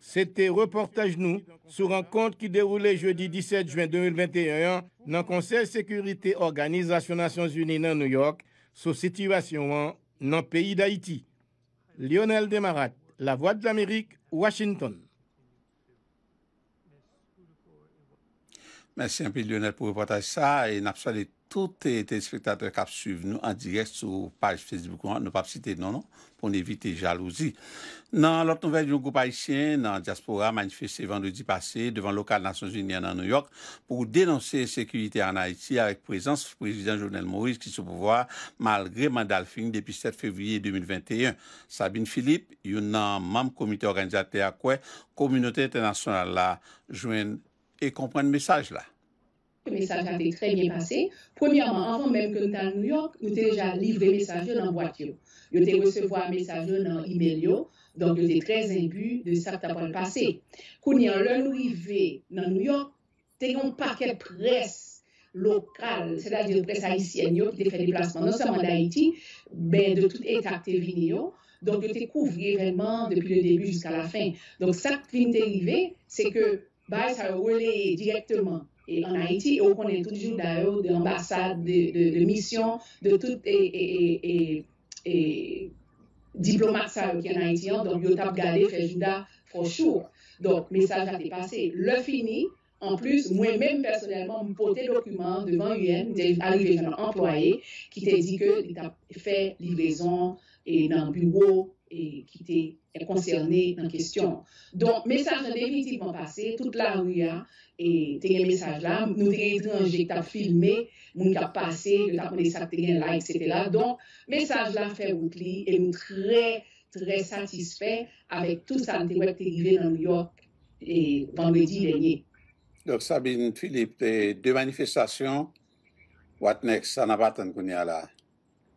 C'était reportage nous sur rencontre qui déroulait jeudi 17 juin 2021 dans le Conseil de sécurité Organisation Nations Unies dans New York sur situation dans le pays d'Haïti. Lionel Demarat, La Voix de l'Amérique, Washington. Mersi anpil Lionel pou repotaj sa e napsale toute te spektatre kap suvenou an direk sou page Facebook ou an, nou pap site nanon pou nevite jalouzi. Nan lot nouvel yon group haisyen nan diaspora manifeste vendredi pase devan lokal nasyon jenye nan New York pou denonse sekuvite an Haiti avek prezans prezident Jovenel Maurice ki sou pouvoar malgre mandalfing depi 7 fevriye 2021. Sabine Philippe, yon nan mam komite organizate akwe, Komunote Internasyonale la Jovenel et comprendre le message là. Le message a été très bien passé. Premièrement, avant même que nous à New York, nous avons déjà livré le message dans la boîte. Nous avons recevoir message dans l'email. Donc, nous étions très imbus de ce qui a passé. Quand nous sommes arrivés dans New York, nous avons un paquet de presse locale, c'est-à-dire presse haïtienne qui a fait des déplacements non seulement d'Haïti, mais de tout état qui Donc, nous avons couvert vraiment depuis le début jusqu'à la fin. Donc, ça qui est arrivé, c'est que Baye sa ou woleye direktman e en Haiti, ou konen toujou da yo de ambasade, de mission, de tout e, e, e diplomat sa ou ki en Haitian, don yo tap gade fejinda fos chou. Don, mesaj a te pase. Le fini, en plus, mwen menm personelman m pou te dokuman devan UN, mwen te arive jan an employe ki te di ke li tap fe livazon nan Bugo, ki te koncerni nan kestyon. Don, mesaj nan definitivman pase, tout la ou ya, te gen mesaj la, nou te gen anje ki ta filme, nou te passe, ta konen sa te gen la, etc. Don, mesaj la fe wout li, e nou trey, trey satisfay avèk tout sa an te wèk te givè nan New York, banbe di venye. Don, Sabine, Philippe, te de manifestasyon, wat next, sanabaten kouni ala?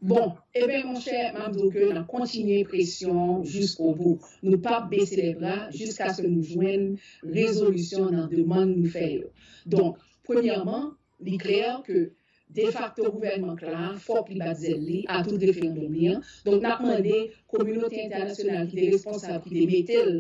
Bon, bon ebe, eh moun chè, mam Zouke, nan kontinye presyon jusqu'o vou. Nou pape bese le dra, jusqu'a se nou jwen, rezolusyon nan deman nou fèy yo. Don, premiyaman, li kreyo ke, de fakte rouvenman klan, fok li bat zè li, ato defi an domi an. Don, nan kman de, komunote internasyonal ki de responsabli de metil,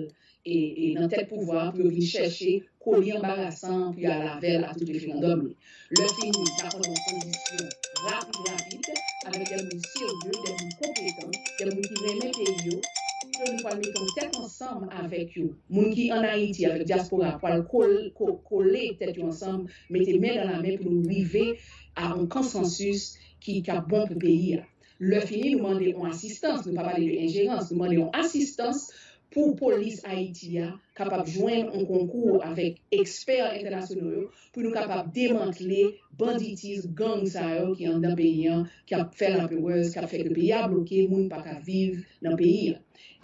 e nan tèl pouvwa, pou yon vin chèche, kou li embara san, pou yon lavel ato defi an domi. Le finit, la konon konjisyon. rapide, rapide, avec des mouns sérieux, des mouns compétents, des mouns qui remettent pays, que nous pouvons mettre tête ensemble avec vous. Moun qui en Haïti, avec diaspora, pour coller coller tête ensemble, mettre main dans la main pour nous arriver à un consensus qui est bon pour le pays. Le fini, nous demandons assistance, nous ne parlons pas d'ingérence, nous demandons assistance pou polis Haitia kapap jwen an konkou avèk ekspert internasyon yo pou nou kapap demantle banditis gang sa yo ki an dan peyen, ki ap fèl nan pewez, ki ap fèl nan peyen blokè moun pak aviv nan peyen.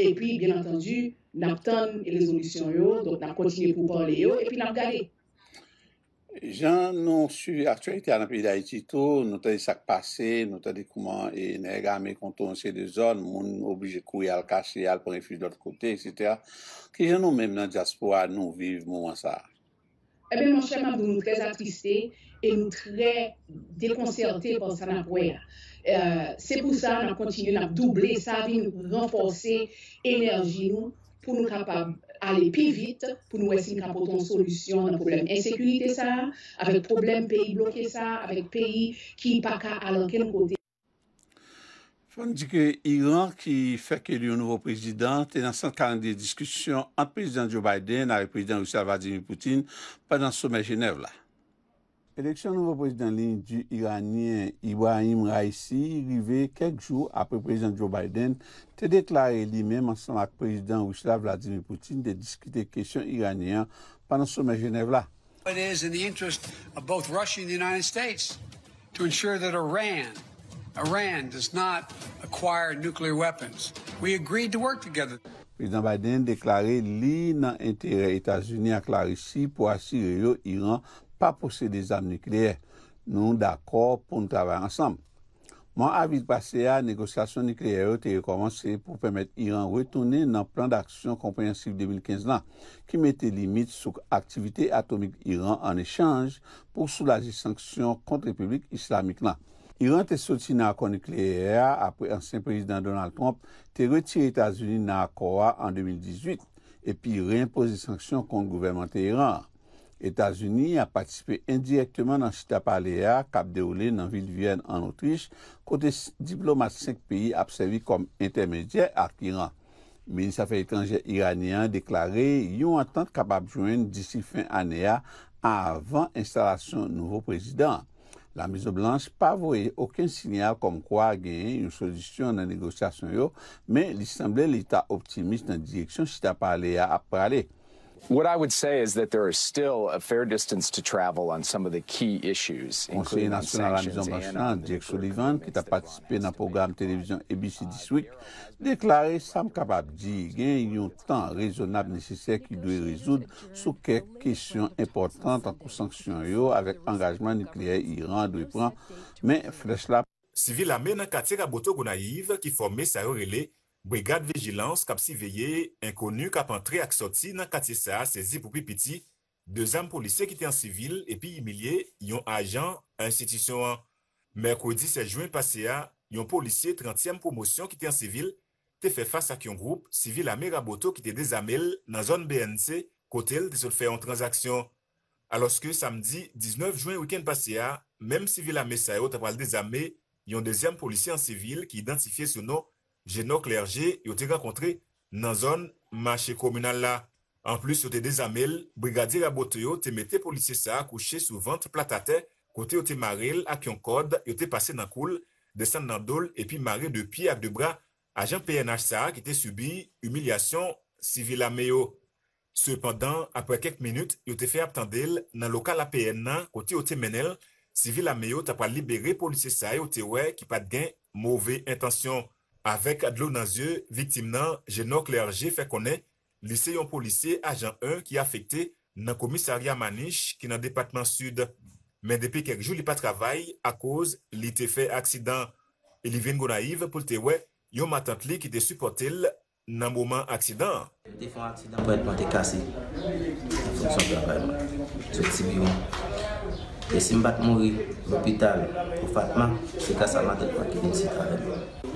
E pi, byen antandu, nap tan e rezolusyon yo, dot nap kontinye pou pale yo, e pi nap gade. Jan nou sou atreite an api da iti tou, nou te di sak pase, nou te di kouman e nega me kontou an se de zon, moun oblije kou yal kache yal pou refi d'ot kote, etc. Ki jan nou menm nan diaspo a nou vive moun an sa. Ebe eh man chanman nou nou trez atriste e nou trez dekonserte pou san ap wè. Euh, se pou sa nan kontine nan double, sa vi nou renforce enerji nou pou nou kapab. alè pi vit pou nou wè sin kapoton solusyon nan problem ensekunite sa, avèk problem peyi bloke sa, avèk peyi ki pa ka alè kèm kote. Fon di ke Iran ki fè ke li yon nouvo prezident, te nan 140 diskusyon an prezident Joe Biden, an prezident Oussi Avadini Poutine, pa nan sommè Genève la. Élection nouvo président iranien Ibrahim Raisi rive quelques jours après président Joe Biden déclaré lui-même menm ansan le président Ruslan Vladimir Poutine de diskite kesyon iranien panan sommet Genève là. It is in the interest of both Russia and the United States to ensure that Iran, Iran does not acquire nuclear weapons. We agreed to work together. Prezident Biden déclaré li nan entere états unis à la pour assurer asire yo Iran pa pose de zam nukleer. Nou d'akor pou nou travay ansam. Mwen avit pase a, negosyasyon nukleer te rekomansi pou pwemet Iran retounen nan plan d'aksyon kompanyansif 2015 lan, ki mette limit sou aktivite atomik Iran an echange pou soulaji sanksyon kont republik islamik lan. Iran te soti nan akon nukleer apre ansen prezident Donald Trump te reti Etasuni nan akora an 2018 epi reimpose sanksyon kont govèmante Iran. Etats-Unis a patisipe indirektman nan sita paleya kap deroule nan vil Vienne an Autriche kote diplomat 5 peyi ap sevi kom intermedye ak Iran. Ministre fè etranje iranien deklare yon antante kap ap jwen disi fin aneya avan instalasyon nouvo prezident. La Mezo Blanche pa vwoye oken sinyal kom kwa gen yon solisyon nan negosyasyon yo men l'Isemble l'Etat optimiste nan direksyon sita paleya ap praley. What I would say is that there is still a fair distance to travel on some of the key issues. Onseye nasyonan la mizan banshanan, Djek Solivan, ki ta patisipe nan program televizyon EBC diswik, deklare sam kapap di gen yon tan rezonab neseser ki dwe rezoud sou kek kesyon importan tan pou sanksyon yo avek angajman nukleer Iran dwe pran, men flesh la. Sivi la mena katera boto gounayiv ki fome sa yon reley, Brigade Vigilance kap si veye, inkonu kap antre aksoti nan kati sa, se zi pou pi piti, de zanm polise ki te an sivil, epi yon ajan, an sitisyon an. Merkwedi se juen pase ya, yon polise 30e promosyon ki te an sivil, te fe fasa ki yon group, sivil ame Raboto ki te dezamel, nan zon BNC, kote el te sol feyon transaksyon. Aloske samdi 19 juen wiken pase ya, mem sivil ame sa yo tapal dezame, yon dezem polise an sivil ki identifiye se nou geno klerje yo te rakontre nan zon mache komunal la. An plis yo te dezamel, brigadi rabote yo te mette polisi sa kouche sou vant platate kote yo te mare el ak yon kode yo te pase nan koul, desen nan dol epi mare de pi ak de bra ajen PNH sa ki te subi humilyasyon sivil ame yo. Sependan apre kek minut yo te fe aptande el nan lokal APN na kote yo te menel sivil ame yo ta pa libere polisi sa yo te we ki pa gen mouve intasyon. Avèk adlou nan zye, vitim nan jenok lè alje fè konè lise yon polise ajan 1 ki a fèkte nan komisarya manish ki nan depatman sud. Men depè kèk jou li pa travay a koz li te fè aksidan. Li vin gona yiv pou lte wè yon matant li ki te supportel nan mouman aksidan. Li te fè aksidan pou et mwen te kase. Fonksyon dè avèm, sou et si biyon. E sim bat mouni l'opital pou fatman, se kase alman dè kwa ki vin si travèm.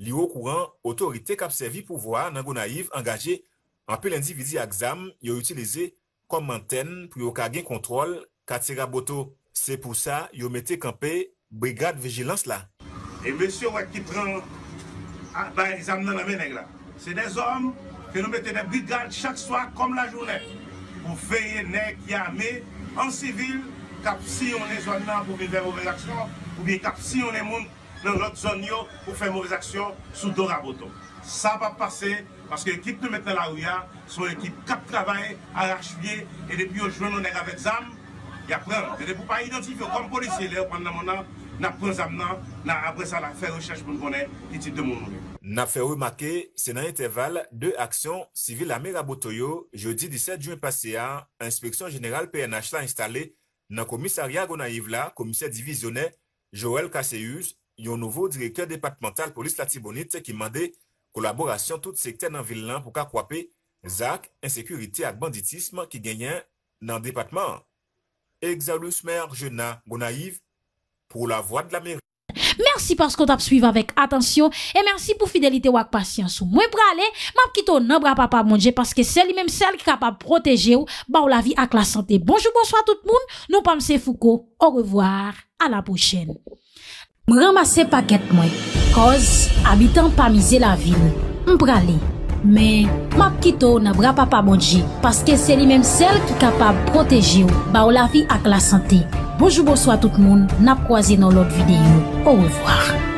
Li yo kouran, otorite kap servi pou vwa nan go naiv engaje. An pe lendi vizi a gzam, yo utilize kom anten pou yo ka gen kontrol kat se raboto. Se pou sa, yo mete kampe brigade vigilans la. E mese yo wak ki pren, ba yi zam nan ame neng la. Se de zom, fe nou mete de brigade chak swa kom la jounet. Ou feye nek yame, an sivil, kap si yon ne zon nan pou bi vero reaksyon, pou bi kap si yon ne moun. nan lot zon yo pou fè mou rezaksyon sou do Raboto. Sa pa pase, paske ekip nou mette la ou ya, sou ekip kap travay, arachvye, e depi yo jwen nou ne gavet zam, ya pren, e depi pou pa identif yo kon polisye le, yo pand nan mou nan, nan pren zam nan, nan apresan la fè rechèj pou moun mounen, ki tit de moun mounen. Na fè ou makè, senan etè val, de aksyon, sivil la mè Raboto yo, jodi 17 juen pase ya, inspeksyon jeneral PNH la installe, nan komisariya gounan Yvla, komisè divizyonè, Yon nouvo direkè depatmental polis la tibonite ki mande kolaborasyon tout sektè nan vil nan pou ka kwape zak ensekurite ak banditisme ki genyen nan depatman. E egzalus mèr gena gonaiv pou la vwa de la mèr. Mèrsi paskou tap suiv avèk atensyon e mèrsi pou fidelite wak pasyansou mwen pralè. Mèrkito nan bra pa pa mounje paske seli mèm sel ki ka pa proteje ou ba ou la vi ak la sante. Bonjou bonsoy tout moun nou pamse fouko. Ou revoar. A la pochèn. m ramase paket mwen. Koz, abitan pa mize la vil, m prale. Men, m ap kito na bra pa pa bodje, paske se li menm sel ki kapab proteji ou, ba ou la fi ak la sante. Bojou bojou a tout moun, nap kwa zi nan lot videyo. Ou wawar.